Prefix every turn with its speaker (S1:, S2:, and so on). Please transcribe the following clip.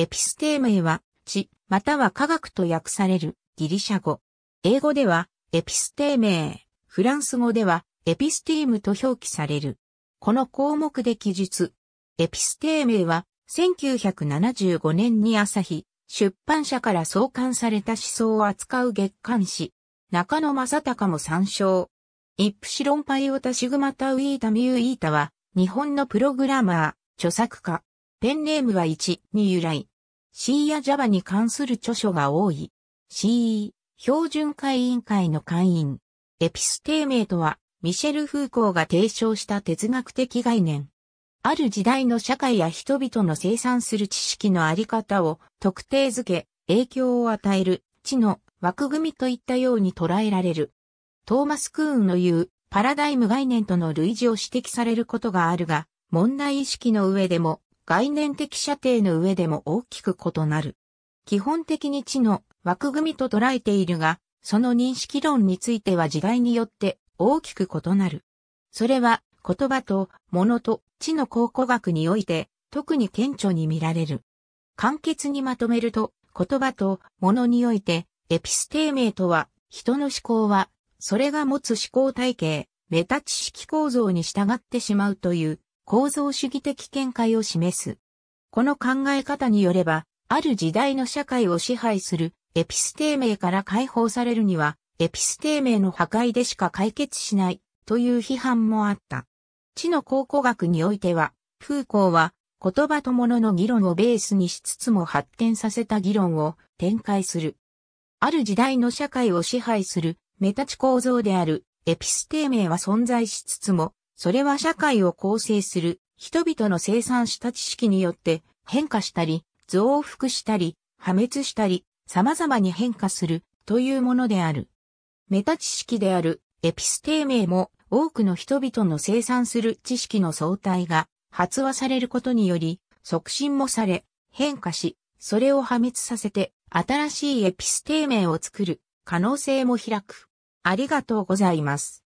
S1: エピステーメは、知、または科学と訳されるギリシャ語。英語では、エピステーメフランス語では、エピスティームと表記される。この項目で記述。エピステーメは、1975年に朝日、出版社から創刊された思想を扱う月刊誌。中野正隆も参照。イプシロンパイオタシグマタウイータミューイータは、日本のプログラマー、著作家。ペンネームは1に由来。C や Java に関する著書が多い。CE、標準会委員会の会員。エピステーメイとは、ミシェル・フーコーが提唱した哲学的概念。ある時代の社会や人々の生産する知識のあり方を特定づけ、影響を与える、知の枠組みといったように捉えられる。トーマス・クーンの言うパラダイム概念との類似を指摘されることがあるが、問題意識の上でも概念的射程の上でも大きく異なる。基本的に地の枠組みと捉えているが、その認識論については時代によって大きく異なる。それは言葉と物と地の考古学において特に顕著に見られる。簡潔にまとめると言葉と物においてエピステーメとは人の思考はそれが持つ思考体系、メタ知識構造に従ってしまうという構造主義的見解を示す。この考え方によれば、ある時代の社会を支配するエピステーメから解放されるには、エピステーメの破壊でしか解決しないという批判もあった。知の考古学においては、風光は言葉と物の議論をベースにしつつも発展させた議論を展開する。ある時代の社会を支配するメタ知構造であるエピステーメは存在しつつも、それは社会を構成する人々の生産した知識によって変化したり、増幅したり、破滅したり、様々に変化するというものである。メタ知識であるエピステーメも多くの人々の生産する知識の相対が発話されることにより促進もされ変化し、それを破滅させて新しいエピステーメを作る可能性も開く。ありがとうございます。